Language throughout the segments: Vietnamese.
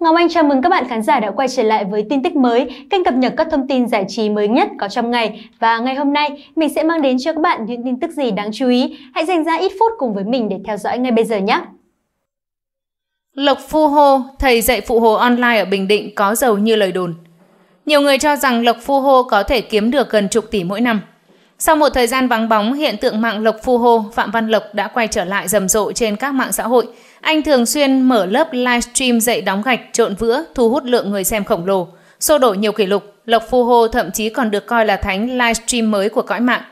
Ngọc Anh chào mừng các bạn khán giả đã quay trở lại với tin tức mới, kênh cập nhật các thông tin giải trí mới nhất có trong ngày. Và ngày hôm nay, mình sẽ mang đến cho các bạn những tin tức gì đáng chú ý. Hãy dành ra ít phút cùng với mình để theo dõi ngay bây giờ nhé! Lộc Phu Hô, thầy dạy phụ hồ online ở Bình Định có giàu như lời đồn. Nhiều người cho rằng Lộc Phu Hô có thể kiếm được gần chục tỷ mỗi năm. Sau một thời gian vắng bóng, hiện tượng mạng Lộc Phu Hô, Phạm Văn Lộc đã quay trở lại rầm rộ trên các mạng xã hội. Anh thường xuyên mở lớp livestream dạy đóng gạch, trộn vữa, thu hút lượng người xem khổng lồ. Xô đổ nhiều kỷ lục, Lộc Phu Hô thậm chí còn được coi là thánh livestream mới của cõi mạng.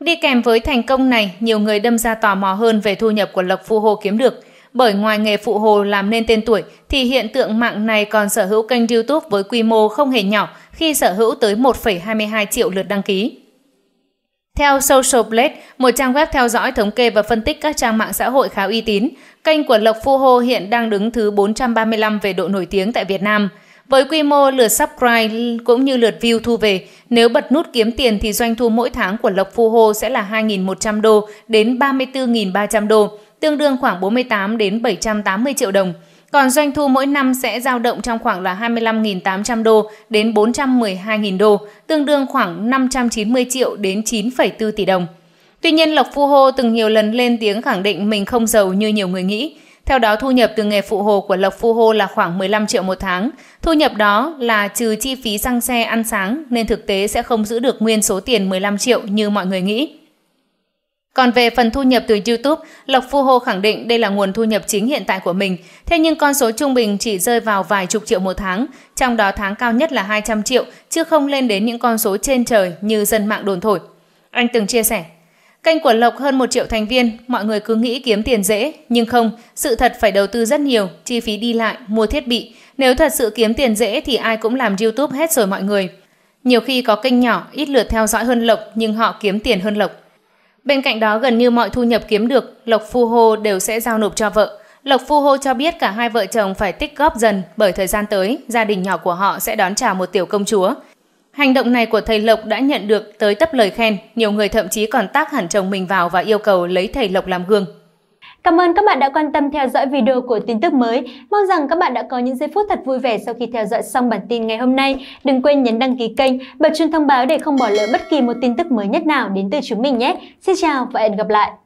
Đi kèm với thành công này, nhiều người đâm ra tò mò hơn về thu nhập của Lộc Phu Hô kiếm được. Bởi ngoài nghề phụ hồ làm nên tên tuổi, thì hiện tượng mạng này còn sở hữu kênh YouTube với quy mô không hề nhỏ khi sở hữu tới 1,22 triệu lượt đăng ký. Theo Social Blade, một trang web theo dõi thống kê và phân tích các trang mạng xã hội khá uy tín, kênh của Lộc Phu Hô hiện đang đứng thứ 435 về độ nổi tiếng tại Việt Nam. Với quy mô lượt subscribe cũng như lượt view thu về, nếu bật nút kiếm tiền thì doanh thu mỗi tháng của Lộc Phu Hô sẽ là 2.100 đô đến 34.300 đô, tương đương khoảng 48 đến 780 triệu đồng. Còn doanh thu mỗi năm sẽ dao động trong khoảng là 25.800 đô đến 412.000 đô, tương đương khoảng 590 triệu đến 9,4 tỷ đồng. Tuy nhiên, Lộc Phu Hô từng nhiều lần lên tiếng khẳng định mình không giàu như nhiều người nghĩ. Theo đó, thu nhập từ nghề phụ hồ của Lộc Phu Hô là khoảng 15 triệu một tháng. Thu nhập đó là trừ chi phí xăng xe ăn sáng nên thực tế sẽ không giữ được nguyên số tiền 15 triệu như mọi người nghĩ. Còn về phần thu nhập từ YouTube, Lộc Phu Hô khẳng định đây là nguồn thu nhập chính hiện tại của mình, thế nhưng con số trung bình chỉ rơi vào vài chục triệu một tháng, trong đó tháng cao nhất là 200 triệu, chứ không lên đến những con số trên trời như dân mạng đồn thổi. Anh từng chia sẻ, kênh của Lộc hơn 1 triệu thành viên, mọi người cứ nghĩ kiếm tiền dễ, nhưng không, sự thật phải đầu tư rất nhiều, chi phí đi lại, mua thiết bị. Nếu thật sự kiếm tiền dễ thì ai cũng làm YouTube hết rồi mọi người. Nhiều khi có kênh nhỏ, ít lượt theo dõi hơn Lộc nhưng họ kiếm tiền hơn Lộc. Bên cạnh đó, gần như mọi thu nhập kiếm được, Lộc Phu Hô đều sẽ giao nộp cho vợ. Lộc Phu Hô cho biết cả hai vợ chồng phải tích góp dần bởi thời gian tới, gia đình nhỏ của họ sẽ đón chào một tiểu công chúa. Hành động này của thầy Lộc đã nhận được tới tấp lời khen, nhiều người thậm chí còn tác hẳn chồng mình vào và yêu cầu lấy thầy Lộc làm gương. Cảm ơn các bạn đã quan tâm theo dõi video của tin tức mới. Mong rằng các bạn đã có những giây phút thật vui vẻ sau khi theo dõi xong bản tin ngày hôm nay. Đừng quên nhấn đăng ký kênh, bật chuông thông báo để không bỏ lỡ bất kỳ một tin tức mới nhất nào đến từ chúng mình nhé. Xin chào và hẹn gặp lại!